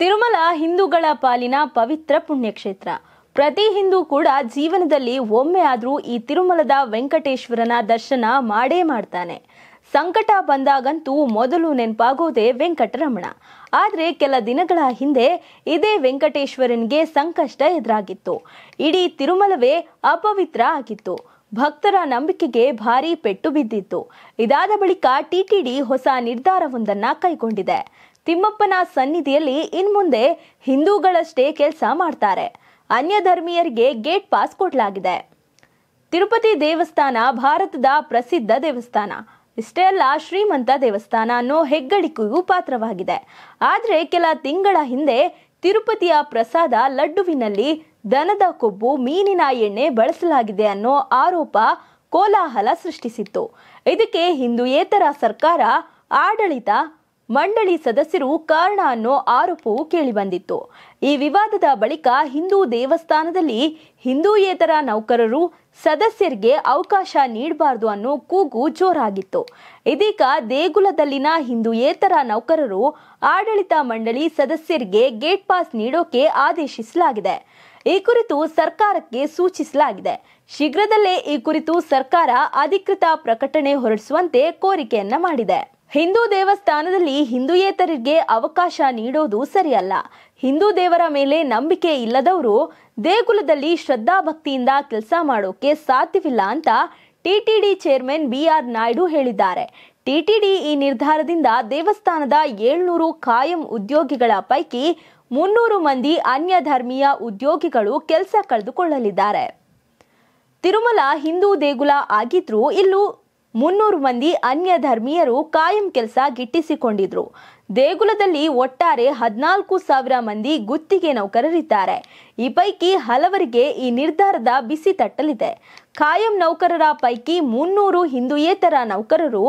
ತಿರುಮಲ ಹಿಂದೂಗಳ ಪಾಲಿನ ಪವಿತ್ರ ಪುಣ್ಯಕ್ಷೇತ್ರ ಪ್ರತಿ ಹಿಂದೂ ಕೂಡ ಜೀವನದಲ್ಲಿ ಒಮ್ಮೆ ಆದರೂ ಈ ತಿರುಮಲದ ವೆಂಕಟೇಶ್ವರನ ದರ್ಶನ ಮಾಡೇ ಮಾಡ್ತಾನೆ ಸಂಕಟ ಬಂದಾಗಂತೂ ಮೊದಲು ನೆನಪಾಗೋದೇ ವೆಂಕಟರಮಣ ಆದರೆ ಕೆಲ ದಿನಗಳ ಹಿಂದೆ ಇದೇ ವೆಂಕಟೇಶ್ವರನಿಗೆ ಸಂಕಷ್ಟ ಎದುರಾಗಿತ್ತು ಇಡೀ ತಿರುಮಲವೇ ಅಪವಿತ್ರ ಆಗಿತ್ತು ಭಕ್ತರ ನಂಬಿಕೆಗೆ ಭಾರಿ ಪೆಟ್ಟು ಬಿದ್ದಿತ್ತು ಇದಾದ ಬಳಿಕ ಟಿಟಿಡಿ ಹೊಸ ನಿರ್ಧಾರವೊಂದನ್ನು ಕೈಗೊಂಡಿದೆ ತಿಮ್ಮಪ್ಪನ ಸನ್ನಿಧಿಯಲ್ಲಿ ಇನ್ಮುಂದೆ ಹಿಂದೂಗಳಷ್ಟೇ ಕೆಲಸ ಮಾಡ್ತಾರೆ ಅನ್ಯ ಧರ್ಮೀಯರಿಗೆ ಗೇಟ್ ಪಾಸ್ ಕೊಡಲಾಗಿದೆ ತಿರುಪತಿ ದೇವಸ್ಥಾನ ಭಾರತದ ಪ್ರಸಿದ್ಧ ದೇವಸ್ಥಾನ ಇಷ್ಟೇ ಅಲ್ಲ ಶ್ರೀಮಂತ ದೇವಸ್ಥಾನ ಅನ್ನೋ ಹೆಗ್ಗಳಿಕೆಗೂ ಪಾತ್ರವಾಗಿದೆ ಆದರೆ ಕೆಲ ತಿಂಗಳ ಹಿಂದೆ ತಿರುಪತಿಯ ಪ್ರಸಾದ ಲಡ್ಡುವಿನಲ್ಲಿ ದನದ ಕೊಬ್ಬು ಮೀನಿನ ಎಣ್ಣೆ ಬಳಸಲಾಗಿದೆ ಅನ್ನೋ ಆರೋಪ ಕೋಲಾಹಲ ಸೃಷ್ಟಿಸಿತ್ತು ಇದಕ್ಕೆ ಹಿಂದೂಯೇತರ ಸರ್ಕಾರ ಆಡಳಿತ ಮಂಡಳಿ ಸದಸ್ಯರು ಕಾರಣ ಅನ್ನೋ ಆರೋಪವು ಕೇಳಿಬಂದಿತ್ತು ಈ ವಿವಾದದ ಬಳಿಕ ಹಿಂದೂ ದೇವಸ್ಥಾನದಲ್ಲಿ ಹಿಂದೂಯೇತರ ನೌಕರರು ಸದಸ್ಯರಿಗೆ ಅವಕಾಶ ನೀಡಬಾರದು ಅನ್ನೋ ಕೂಗು ಜೋರಾಗಿತ್ತು ಇದೀಗ ದೇಗುಲದಲ್ಲಿನ ಹಿಂದೂಯೇತರ ನೌಕರರು ಆಡಳಿತ ಮಂಡಳಿ ಸದಸ್ಯರಿಗೆ ಗೇಟ್ ಪಾಸ್ ನೀಡೋಕೆ ಆದೇಶಿಸಲಾಗಿದೆ ಈ ಕುರಿತು ಸರ್ಕಾರಕ್ಕೆ ಸೂಚಿಸಲಾಗಿದೆ ಶೀಘ್ರದಲ್ಲೇ ಈ ಕುರಿತು ಸರ್ಕಾರ ಅಧಿಕೃತ ಪ್ರಕಟಣೆ ಹೊರಡಿಸುವಂತೆ ಕೋರಿಕೆಯನ್ನ ಮಾಡಿದೆ ಹಿಂದೂ ದೇವಸ್ಥಾನದಲ್ಲಿ ಹಿಂದೂಯೇತರಿಗೆ ಅವಕಾಶ ನೀಡೋದು ಸರಿಯಲ್ಲ ಹಿಂದೂ ದೇವರ ಮೇಲೆ ನಂಬಿಕೆ ಇಲ್ಲದವರು ದೇಗುಲದಲ್ಲಿ ಶ್ರದ್ಧಾಭಕ್ತಿಯಿಂದ ಭಕ್ತಿಯಿಂದ ಕೆಲಸ ಮಾಡೋಕೆ ಸಾಧ್ಯವಿಲ್ಲ ಅಂತ TTD chairman B R Naidu ಹೇಳಿದ್ದಾರೆ ಟಿಟಿಡಿ ಈ ನಿರ್ಧಾರದಿಂದ ದೇವಸ್ಥಾನದ ಏಳ್ನೂರು ಕಾಯಂ ಉದ್ಯೋಗಿಗಳ ಪೈಕಿ ಮುನ್ನೂರು ಮಂದಿ ಅನ್ಯ ಧರ್ಮೀಯ ಉದ್ಯೋಗಿಗಳು ಕೆಲಸ ಕಳೆದುಕೊಳ್ಳಲಿದ್ದಾರೆ ತಿರುಮಲ ಹಿಂದೂ ದೇಗುಲ ಆಗಿದ್ರೂ ಇಲ್ಲೂ ಮುನ್ನೂರು ಮಂದಿ ಅನ್ಯ ಧರ್ಮೀಯರು ಕಾಯಂ ಕೆಲಸ ಗಿಟ್ಟಿಸಿಕೊಂಡಿದ್ರು ದೇಗುಲದಲ್ಲಿ ಒಟ್ಟಾರೆ ಹದಿನಾಲ್ಕು ಸಾವಿರ ಮಂದಿ ಗುತ್ತಿಗೆ ನೌಕರರಿದ್ದಾರೆ ಈ ಪೈಕಿ ಹಲವರಿಗೆ ಈ ನಿರ್ಧಾರದ ಬಿಸಿ ತಟ್ಟಲಿದೆ ಕಾಯಂ ನೌಕರರ ಪೈಕಿ ಮುನ್ನೂರು ಹಿಂದೂಯೇತರ ನೌಕರರು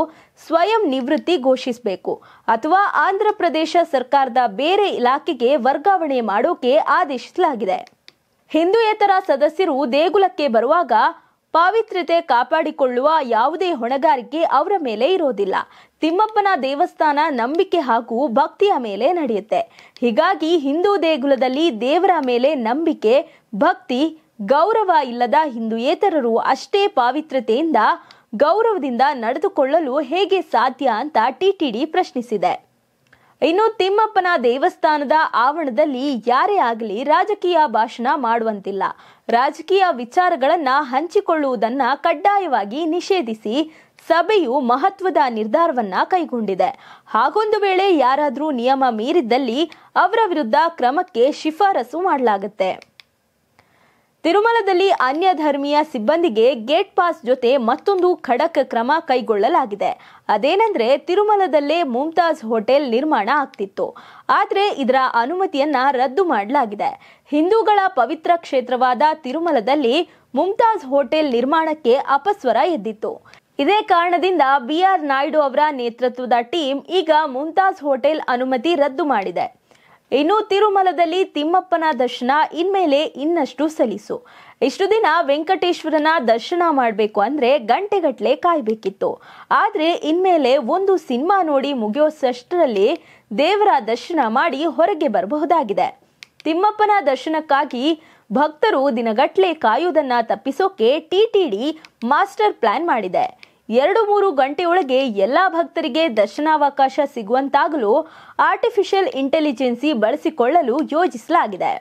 ಸ್ವಯಂ ನಿವೃತ್ತಿ ಘೋಷಿಸಬೇಕು ಅಥವಾ ಆಂಧ್ರ ಪ್ರದೇಶ ಸರ್ಕಾರದ ಬೇರೆ ಇಲಾಖೆಗೆ ವರ್ಗಾವಣೆ ಮಾಡೋಕೆ ಆದೇಶಿಸಲಾಗಿದೆ ಹಿಂದೂಯೇತರ ಸದಸ್ಯರು ದೇಗುಲಕ್ಕೆ ಬರುವಾಗ ಪಾವಿತ್ರ್ಯತೆ ಕಾಪಾಡಿಕೊಳ್ಳುವ ಯಾವುದೇ ಹೊಣೆಗಾರಿಕೆ ಅವರ ಮೇಲೆ ಇರೋದಿಲ್ಲ ತಿಮ್ಮಪ್ಪನ ದೇವಸ್ಥಾನ ನಂಬಿಕೆ ಹಾಗೂ ಭಕ್ತಿಯ ಮೇಲೆ ನಡೆಯುತ್ತೆ ಹೀಗಾಗಿ ಹಿಂದೂ ದೇಗುಲದಲ್ಲಿ ದೇವರ ಮೇಲೆ ನಂಬಿಕೆ ಭಕ್ತಿ ಗೌರವ ಇಲ್ಲದ ಹಿಂದೂಯೇತರರು ಅಷ್ಟೇ ಪಾವಿತ್ರ್ಯತೆಯಿಂದ ಗೌರವದಿಂದ ನಡೆದುಕೊಳ್ಳಲು ಹೇಗೆ ಸಾಧ್ಯ ಅಂತ ಟಿಟಿಡಿ ಪ್ರಶ್ನಿಸಿದೆ ಇನ್ನು ತಿಮ್ಮಪ್ಪನ ದೇವಸ್ಥಾನದ ಆವರಣದಲ್ಲಿ ಯಾರೇ ಆಗಲಿ ರಾಜಕೀಯ ಭಾಷಣ ಮಾಡುವಂತಿಲ್ಲ ರಾಜಕೀಯ ವಿಚಾರಗಳನ್ನು ಹಂಚಿಕೊಳ್ಳುವುದನ್ನ ಕಡ್ಡಾಯವಾಗಿ ನಿಷೇಧಿಸಿ ಸಭೆಯು ಮಹತ್ವದ ನಿರ್ಧಾರವನ್ನ ಕೈಗೊಂಡಿದೆ ಹಾಗೊಂದು ವೇಳೆ ಯಾರಾದರೂ ನಿಯಮ ಮೀರಿದ್ದಲ್ಲಿ ಅವರ ವಿರುದ್ಧ ಕ್ರಮಕ್ಕೆ ಶಿಫಾರಸು ಮಾಡಲಾಗುತ್ತೆ ತಿರುಮಲದಲ್ಲಿ ಅನ್ಯ ಧರ್ಮೀಯ ಸಿಬ್ಬಂದಿಗೆ ಗೇಟ್ ಪಾಸ್ ಜೊತೆ ಮತ್ತೊಂದು ಖಡಕ್ ಕ್ರಮ ಕೈಗೊಳ್ಳಲಾಗಿದೆ ಅದೇನೆಂದ್ರೆ ತಿರುಮಲದಲ್ಲೇ ಮುಮ್ತಾಜ್ ಹೋಟೆಲ್ ನಿರ್ಮಾಣ ಆಗ್ತಿತ್ತು ಆದರೆ ಇದರ ಅನುಮತಿಯನ್ನ ರದ್ದು ಮಾಡಲಾಗಿದೆ ಹಿಂದೂಗಳ ಪವಿತ್ರ ಕ್ಷೇತ್ರವಾದ ತಿರುಮಲದಲ್ಲಿ ಮುಮ್ತಾಜ್ ಹೋಟೆಲ್ ನಿರ್ಮಾಣಕ್ಕೆ ಅಪಸ್ವರ ಎದ್ದಿತ್ತು ಇದೇ ಕಾರಣದಿಂದ ಬಿ ಆರ್ ನಾಯ್ಡು ಅವರ ನೇತೃತ್ವದ ಟೀಮ್ ಈಗ ಮುಮ್ತಾಜ್ ಹೋಟೆಲ್ ಅನುಮತಿ ರದ್ದು ಮಾಡಿದೆ ಇನ್ನು ತಿರುಮಲದಲ್ಲಿ ತಿಮ್ಮಪ್ಪನ ದರ್ಶನ ಇನ್ಮೇಲೆ ಇನ್ನಷ್ಟು ಸಲಿಸು ಇಷ್ಟು ದಿನ ವೆಂಕಟೇಶ್ವರನ ದರ್ಶನ ಮಾಡಬೇಕು ಅಂದರೆ ಗಂಟೆಗಟ್ಟಲೆ ಕಾಯಬೇಕಿತ್ತು ಆದರೆ ಇನ್ಮೇಲೆ ಒಂದು ಸಿನಿಮಾ ನೋಡಿ ಮುಗಿಯೋಸಷ್ಟರಲ್ಲಿ ದೇವರ ದರ್ಶನ ಮಾಡಿ ಹೊರಗೆ ಬರಬಹುದಾಗಿದೆ ತಿಮ್ಮಪ್ಪನ ದರ್ಶನಕ್ಕಾಗಿ ಭಕ್ತರು ದಿನಗಟ್ಟಲೆ ಕಾಯುವುದನ್ನ ತಪ್ಪಿಸೋಕೆ ಟಿಟಿಡಿ ಮಾಸ್ಟರ್ ಪ್ಲಾನ್ ಮಾಡಿದೆ ಎರಡು ಮೂರು ಗಂಟೆಯೊಳಗೆ ಎಲ್ಲ ಭಕ್ತರಿಗೆ ದರ್ಶನಾವಕಾಶ ಸಿಗುವಂತಾಗಲು ಆರ್ಟಿಫಿಷಿಯಲ್ ಇಂಟೆಲಿಜೆನ್ಸಿ ಬಳಸಿಕೊಳ್ಳಲು ಯೋಜಿಸಲಾಗಿದೆ